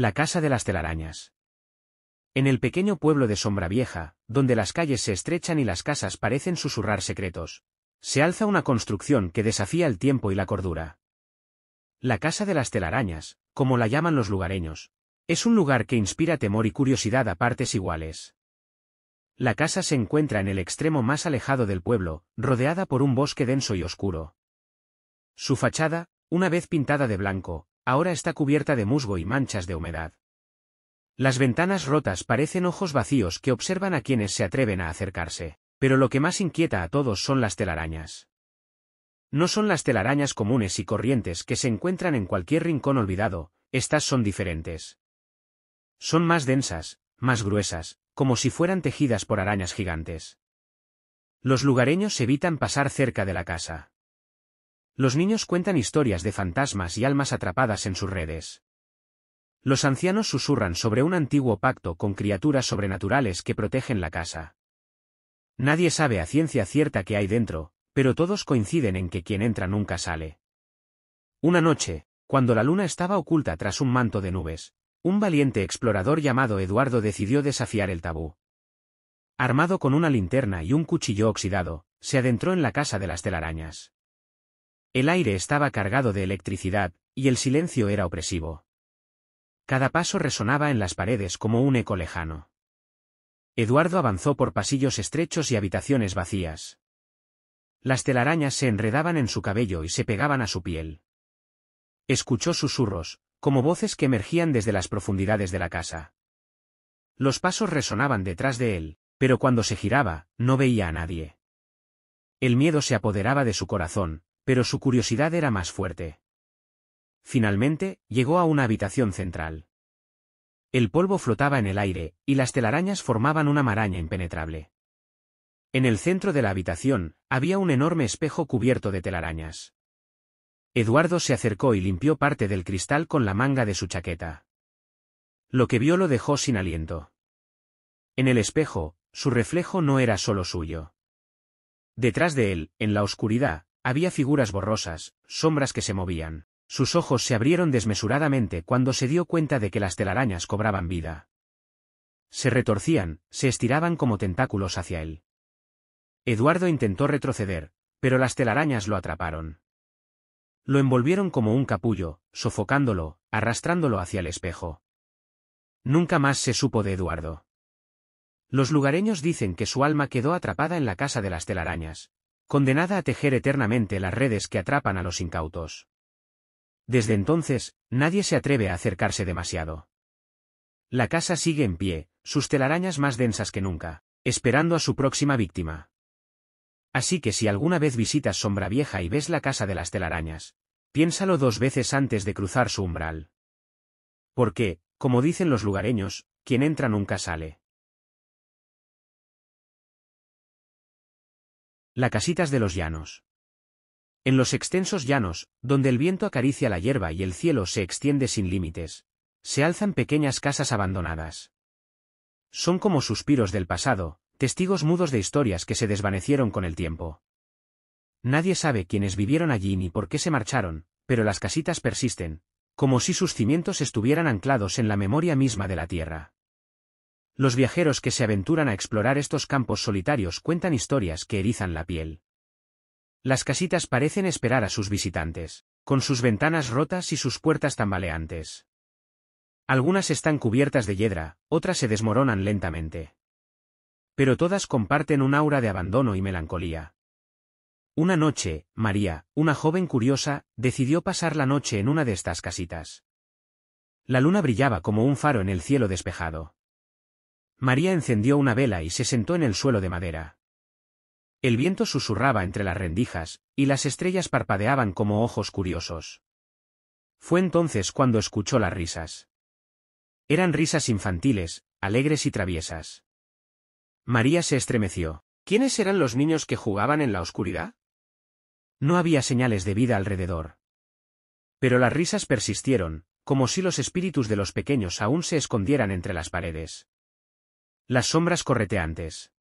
La Casa de las Telarañas. En el pequeño pueblo de Sombra Vieja, donde las calles se estrechan y las casas parecen susurrar secretos, se alza una construcción que desafía el tiempo y la cordura. La Casa de las Telarañas, como la llaman los lugareños, es un lugar que inspira temor y curiosidad a partes iguales. La casa se encuentra en el extremo más alejado del pueblo, rodeada por un bosque denso y oscuro. Su fachada, una vez pintada de blanco, ahora está cubierta de musgo y manchas de humedad. Las ventanas rotas parecen ojos vacíos que observan a quienes se atreven a acercarse, pero lo que más inquieta a todos son las telarañas. No son las telarañas comunes y corrientes que se encuentran en cualquier rincón olvidado, estas son diferentes. Son más densas, más gruesas, como si fueran tejidas por arañas gigantes. Los lugareños evitan pasar cerca de la casa. Los niños cuentan historias de fantasmas y almas atrapadas en sus redes. Los ancianos susurran sobre un antiguo pacto con criaturas sobrenaturales que protegen la casa. Nadie sabe a ciencia cierta qué hay dentro, pero todos coinciden en que quien entra nunca sale. Una noche, cuando la luna estaba oculta tras un manto de nubes, un valiente explorador llamado Eduardo decidió desafiar el tabú. Armado con una linterna y un cuchillo oxidado, se adentró en la casa de las telarañas. El aire estaba cargado de electricidad, y el silencio era opresivo. Cada paso resonaba en las paredes como un eco lejano. Eduardo avanzó por pasillos estrechos y habitaciones vacías. Las telarañas se enredaban en su cabello y se pegaban a su piel. Escuchó susurros, como voces que emergían desde las profundidades de la casa. Los pasos resonaban detrás de él, pero cuando se giraba, no veía a nadie. El miedo se apoderaba de su corazón, pero su curiosidad era más fuerte. Finalmente, llegó a una habitación central. El polvo flotaba en el aire, y las telarañas formaban una maraña impenetrable. En el centro de la habitación, había un enorme espejo cubierto de telarañas. Eduardo se acercó y limpió parte del cristal con la manga de su chaqueta. Lo que vio lo dejó sin aliento. En el espejo, su reflejo no era solo suyo. Detrás de él, en la oscuridad, había figuras borrosas, sombras que se movían. Sus ojos se abrieron desmesuradamente cuando se dio cuenta de que las telarañas cobraban vida. Se retorcían, se estiraban como tentáculos hacia él. Eduardo intentó retroceder, pero las telarañas lo atraparon. Lo envolvieron como un capullo, sofocándolo, arrastrándolo hacia el espejo. Nunca más se supo de Eduardo. Los lugareños dicen que su alma quedó atrapada en la casa de las telarañas, condenada a tejer eternamente las redes que atrapan a los incautos. Desde entonces, nadie se atreve a acercarse demasiado. La casa sigue en pie, sus telarañas más densas que nunca, esperando a su próxima víctima. Así que si alguna vez visitas Sombra Vieja y ves la casa de las telarañas, piénsalo dos veces antes de cruzar su umbral. Porque, como dicen los lugareños, quien entra nunca sale. La casitas de los llanos. En los extensos llanos, donde el viento acaricia la hierba y el cielo se extiende sin límites, se alzan pequeñas casas abandonadas. Son como suspiros del pasado, testigos mudos de historias que se desvanecieron con el tiempo. Nadie sabe quiénes vivieron allí ni por qué se marcharon, pero las casitas persisten, como si sus cimientos estuvieran anclados en la memoria misma de la tierra. Los viajeros que se aventuran a explorar estos campos solitarios cuentan historias que erizan la piel. Las casitas parecen esperar a sus visitantes, con sus ventanas rotas y sus puertas tambaleantes. Algunas están cubiertas de hiedra, otras se desmoronan lentamente. Pero todas comparten un aura de abandono y melancolía. Una noche, María, una joven curiosa, decidió pasar la noche en una de estas casitas. La luna brillaba como un faro en el cielo despejado. María encendió una vela y se sentó en el suelo de madera. El viento susurraba entre las rendijas, y las estrellas parpadeaban como ojos curiosos. Fue entonces cuando escuchó las risas. Eran risas infantiles, alegres y traviesas. María se estremeció. ¿Quiénes eran los niños que jugaban en la oscuridad? No había señales de vida alrededor. Pero las risas persistieron, como si los espíritus de los pequeños aún se escondieran entre las paredes. Las sombras correteantes.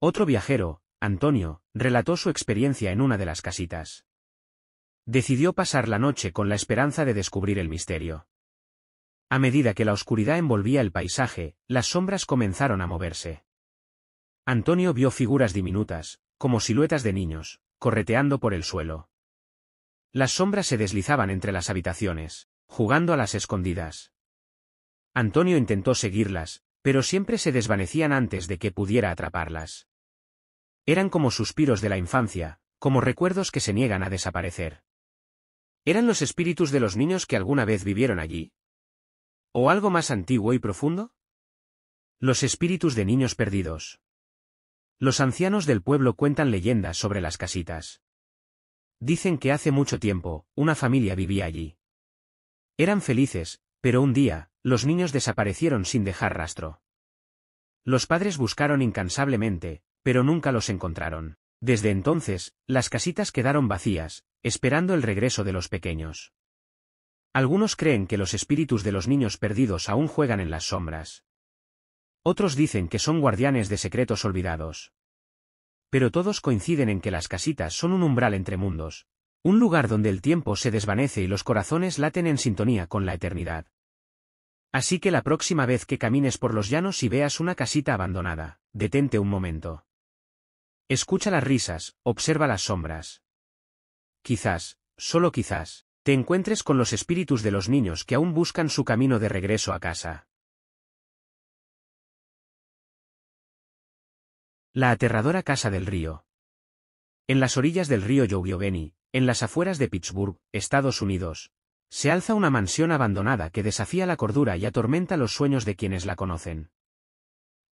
Otro viajero, Antonio, relató su experiencia en una de las casitas. Decidió pasar la noche con la esperanza de descubrir el misterio. A medida que la oscuridad envolvía el paisaje, las sombras comenzaron a moverse. Antonio vio figuras diminutas, como siluetas de niños, correteando por el suelo. Las sombras se deslizaban entre las habitaciones, jugando a las escondidas. Antonio intentó seguirlas, pero siempre se desvanecían antes de que pudiera atraparlas. Eran como suspiros de la infancia, como recuerdos que se niegan a desaparecer. ¿Eran los espíritus de los niños que alguna vez vivieron allí? ¿O algo más antiguo y profundo? Los espíritus de niños perdidos. Los ancianos del pueblo cuentan leyendas sobre las casitas. Dicen que hace mucho tiempo, una familia vivía allí. Eran felices, pero un día, los niños desaparecieron sin dejar rastro. Los padres buscaron incansablemente, pero nunca los encontraron. Desde entonces, las casitas quedaron vacías, esperando el regreso de los pequeños. Algunos creen que los espíritus de los niños perdidos aún juegan en las sombras. Otros dicen que son guardianes de secretos olvidados. Pero todos coinciden en que las casitas son un umbral entre mundos, un lugar donde el tiempo se desvanece y los corazones laten en sintonía con la eternidad. Así que la próxima vez que camines por los llanos y veas una casita abandonada, detente un momento. Escucha las risas, observa las sombras. Quizás, solo quizás, te encuentres con los espíritus de los niños que aún buscan su camino de regreso a casa. La aterradora casa del río. En las orillas del río Youyogeni, en las afueras de Pittsburgh, Estados Unidos, se alza una mansión abandonada que desafía la cordura y atormenta los sueños de quienes la conocen.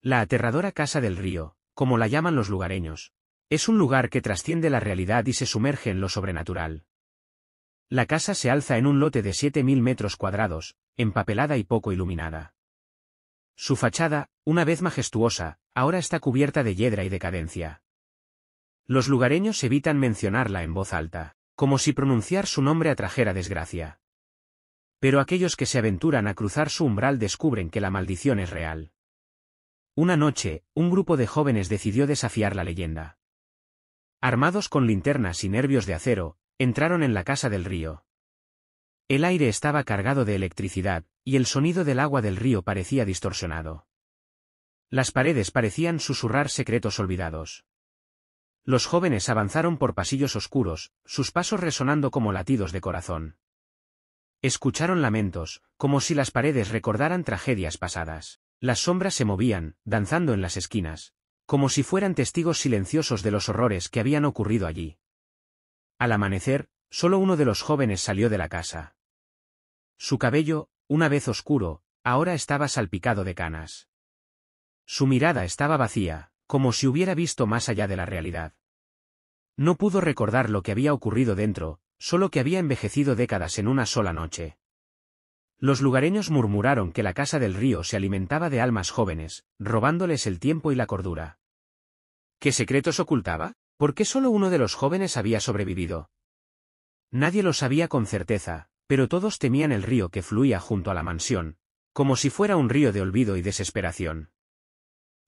La aterradora Casa del Río, como la llaman los lugareños, es un lugar que trasciende la realidad y se sumerge en lo sobrenatural. La casa se alza en un lote de 7.000 metros cuadrados, empapelada y poco iluminada. Su fachada, una vez majestuosa, ahora está cubierta de hiedra y decadencia. Los lugareños evitan mencionarla en voz alta, como si pronunciar su nombre atrajera desgracia. Pero aquellos que se aventuran a cruzar su umbral descubren que la maldición es real. Una noche, un grupo de jóvenes decidió desafiar la leyenda. Armados con linternas y nervios de acero, entraron en la casa del río. El aire estaba cargado de electricidad, y el sonido del agua del río parecía distorsionado. Las paredes parecían susurrar secretos olvidados. Los jóvenes avanzaron por pasillos oscuros, sus pasos resonando como latidos de corazón. Escucharon lamentos, como si las paredes recordaran tragedias pasadas. Las sombras se movían, danzando en las esquinas, como si fueran testigos silenciosos de los horrores que habían ocurrido allí. Al amanecer, solo uno de los jóvenes salió de la casa. Su cabello, una vez oscuro, ahora estaba salpicado de canas. Su mirada estaba vacía, como si hubiera visto más allá de la realidad. No pudo recordar lo que había ocurrido dentro, solo que había envejecido décadas en una sola noche. Los lugareños murmuraron que la casa del río se alimentaba de almas jóvenes, robándoles el tiempo y la cordura. ¿Qué secretos ocultaba? ¿Por qué solo uno de los jóvenes había sobrevivido? Nadie lo sabía con certeza, pero todos temían el río que fluía junto a la mansión, como si fuera un río de olvido y desesperación.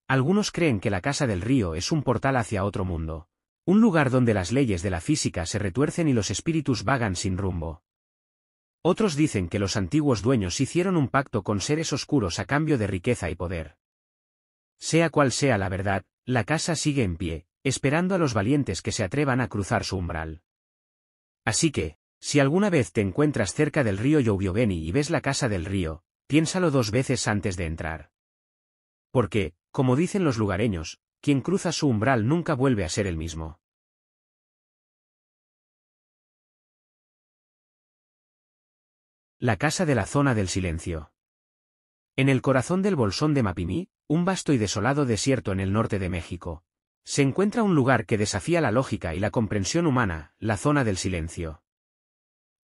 Algunos creen que la casa del río es un portal hacia otro mundo, un lugar donde las leyes de la física se retuercen y los espíritus vagan sin rumbo. Otros dicen que los antiguos dueños hicieron un pacto con seres oscuros a cambio de riqueza y poder. Sea cual sea la verdad, la casa sigue en pie, esperando a los valientes que se atrevan a cruzar su umbral. Así que, si alguna vez te encuentras cerca del río Yovioveni y ves la casa del río, piénsalo dos veces antes de entrar. Porque, como dicen los lugareños, quien cruza su umbral nunca vuelve a ser el mismo. La casa de la zona del silencio. En el corazón del bolsón de Mapimí, un vasto y desolado desierto en el norte de México, se encuentra un lugar que desafía la lógica y la comprensión humana, la zona del silencio.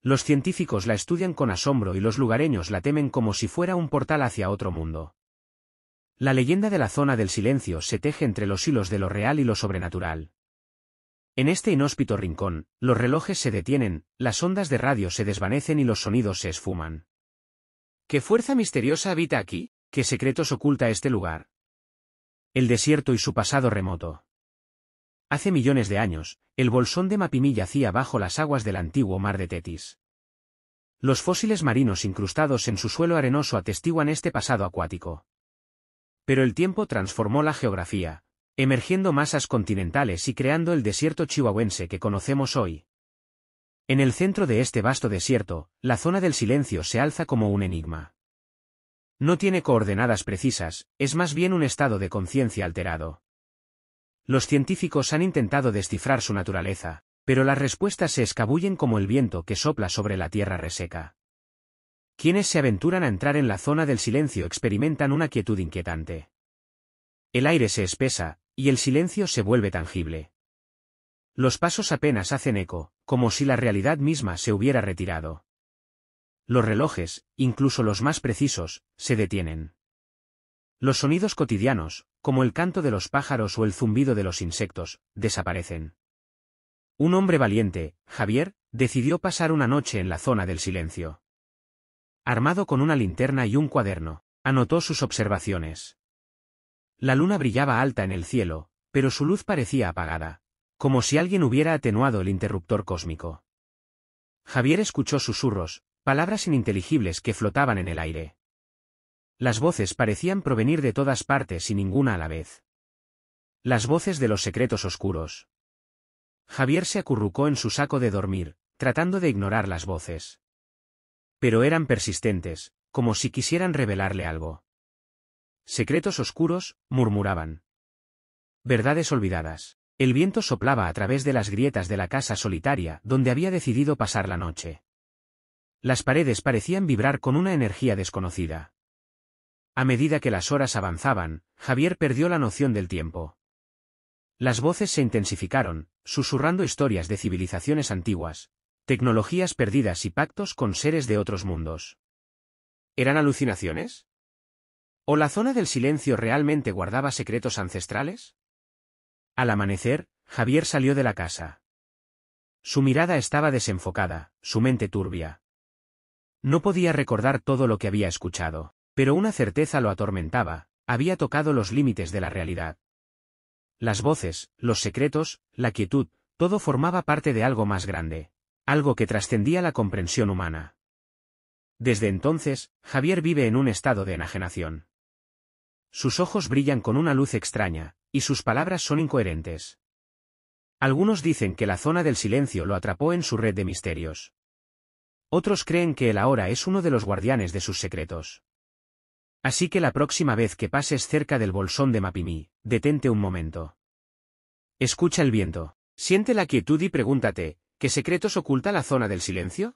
Los científicos la estudian con asombro y los lugareños la temen como si fuera un portal hacia otro mundo. La leyenda de la zona del silencio se teje entre los hilos de lo real y lo sobrenatural. En este inhóspito rincón, los relojes se detienen, las ondas de radio se desvanecen y los sonidos se esfuman. ¿Qué fuerza misteriosa habita aquí? ¿Qué secretos oculta este lugar? El desierto y su pasado remoto. Hace millones de años, el bolsón de Mapimí yacía bajo las aguas del antiguo mar de Tetis. Los fósiles marinos incrustados en su suelo arenoso atestiguan este pasado acuático. Pero el tiempo transformó la geografía, emergiendo masas continentales y creando el desierto chihuahuense que conocemos hoy. En el centro de este vasto desierto, la zona del silencio se alza como un enigma. No tiene coordenadas precisas, es más bien un estado de conciencia alterado. Los científicos han intentado descifrar su naturaleza, pero las respuestas se escabullen como el viento que sopla sobre la tierra reseca. Quienes se aventuran a entrar en la zona del silencio experimentan una quietud inquietante. El aire se espesa, y el silencio se vuelve tangible. Los pasos apenas hacen eco, como si la realidad misma se hubiera retirado. Los relojes, incluso los más precisos, se detienen. Los sonidos cotidianos, como el canto de los pájaros o el zumbido de los insectos, desaparecen. Un hombre valiente, Javier, decidió pasar una noche en la zona del silencio. Armado con una linterna y un cuaderno, anotó sus observaciones. La luna brillaba alta en el cielo, pero su luz parecía apagada, como si alguien hubiera atenuado el interruptor cósmico. Javier escuchó susurros, palabras ininteligibles que flotaban en el aire. Las voces parecían provenir de todas partes y ninguna a la vez. Las voces de los secretos oscuros. Javier se acurrucó en su saco de dormir, tratando de ignorar las voces. Pero eran persistentes, como si quisieran revelarle algo. Secretos oscuros, murmuraban. Verdades olvidadas. El viento soplaba a través de las grietas de la casa solitaria donde había decidido pasar la noche. Las paredes parecían vibrar con una energía desconocida. A medida que las horas avanzaban, Javier perdió la noción del tiempo. Las voces se intensificaron, susurrando historias de civilizaciones antiguas, Tecnologías perdidas y pactos con seres de otros mundos. ¿Eran alucinaciones? ¿O la zona del silencio realmente guardaba secretos ancestrales? Al amanecer, Javier salió de la casa. Su mirada estaba desenfocada, su mente turbia. No podía recordar todo lo que había escuchado, pero una certeza lo atormentaba, había tocado los límites de la realidad. Las voces, los secretos, la quietud, todo formaba parte de algo más grande, algo que trascendía la comprensión humana. Desde entonces, Javier vive en un estado de enajenación. Sus ojos brillan con una luz extraña, y sus palabras son incoherentes. Algunos dicen que la zona del silencio lo atrapó en su red de misterios. Otros creen que él ahora es uno de los guardianes de sus secretos. Así que la próxima vez que pases cerca del bolsón de Mapimí, detente un momento. Escucha el viento, siente la quietud y pregúntate, ¿Qué secretos oculta la zona del silencio?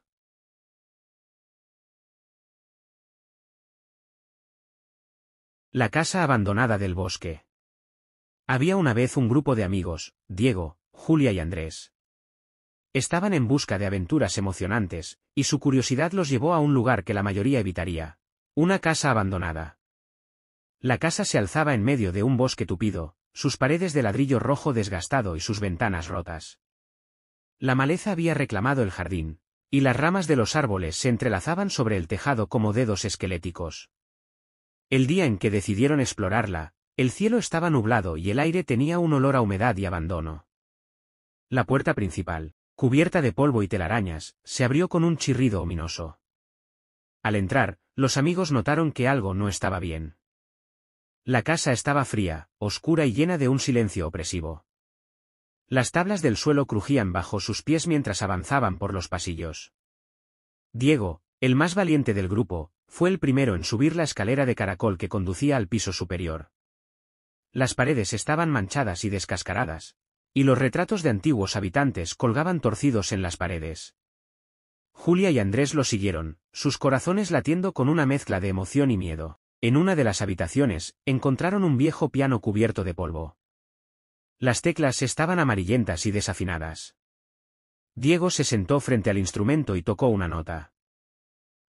La casa abandonada del bosque. Había una vez un grupo de amigos, Diego, Julia y Andrés. Estaban en busca de aventuras emocionantes, y su curiosidad los llevó a un lugar que la mayoría evitaría, una casa abandonada. La casa se alzaba en medio de un bosque tupido, sus paredes de ladrillo rojo desgastado y sus ventanas rotas. La maleza había reclamado el jardín, y las ramas de los árboles se entrelazaban sobre el tejado como dedos esqueléticos. El día en que decidieron explorarla, el cielo estaba nublado y el aire tenía un olor a humedad y abandono. La puerta principal, cubierta de polvo y telarañas, se abrió con un chirrido ominoso. Al entrar, los amigos notaron que algo no estaba bien. La casa estaba fría, oscura y llena de un silencio opresivo. Las tablas del suelo crujían bajo sus pies mientras avanzaban por los pasillos. Diego, el más valiente del grupo, fue el primero en subir la escalera de caracol que conducía al piso superior. Las paredes estaban manchadas y descascaradas, y los retratos de antiguos habitantes colgaban torcidos en las paredes. Julia y Andrés lo siguieron, sus corazones latiendo con una mezcla de emoción y miedo. En una de las habitaciones, encontraron un viejo piano cubierto de polvo. Las teclas estaban amarillentas y desafinadas. Diego se sentó frente al instrumento y tocó una nota.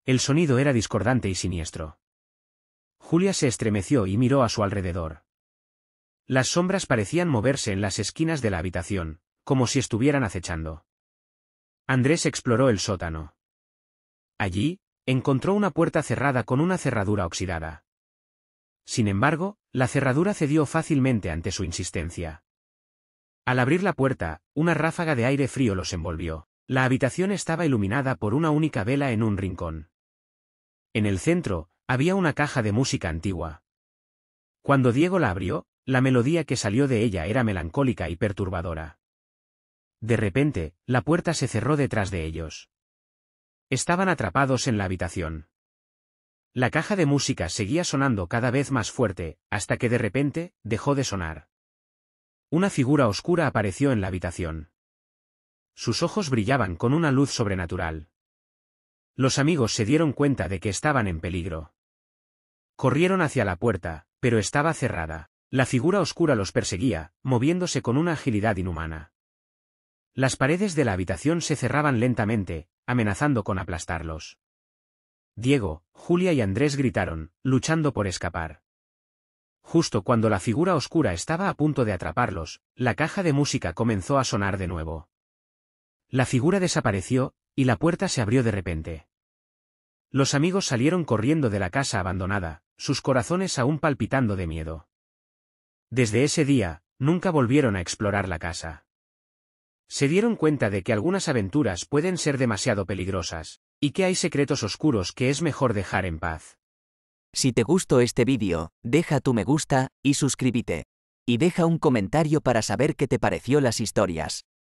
El sonido era discordante y siniestro. Julia se estremeció y miró a su alrededor. Las sombras parecían moverse en las esquinas de la habitación, como si estuvieran acechando. Andrés exploró el sótano. Allí, encontró una puerta cerrada con una cerradura oxidada. Sin embargo, la cerradura cedió fácilmente ante su insistencia. Al abrir la puerta, una ráfaga de aire frío los envolvió. La habitación estaba iluminada por una única vela en un rincón. En el centro, había una caja de música antigua. Cuando Diego la abrió, la melodía que salió de ella era melancólica y perturbadora. De repente, la puerta se cerró detrás de ellos. Estaban atrapados en la habitación. La caja de música seguía sonando cada vez más fuerte, hasta que de repente, dejó de sonar. Una figura oscura apareció en la habitación. Sus ojos brillaban con una luz sobrenatural. Los amigos se dieron cuenta de que estaban en peligro. Corrieron hacia la puerta, pero estaba cerrada. La figura oscura los perseguía, moviéndose con una agilidad inhumana. Las paredes de la habitación se cerraban lentamente, amenazando con aplastarlos. Diego, Julia y Andrés gritaron, luchando por escapar. Justo cuando la figura oscura estaba a punto de atraparlos, la caja de música comenzó a sonar de nuevo. La figura desapareció, y la puerta se abrió de repente. Los amigos salieron corriendo de la casa abandonada, sus corazones aún palpitando de miedo. Desde ese día, nunca volvieron a explorar la casa. Se dieron cuenta de que algunas aventuras pueden ser demasiado peligrosas, y que hay secretos oscuros que es mejor dejar en paz. Si te gustó este vídeo, deja tu me gusta y suscríbete. Y deja un comentario para saber qué te pareció las historias.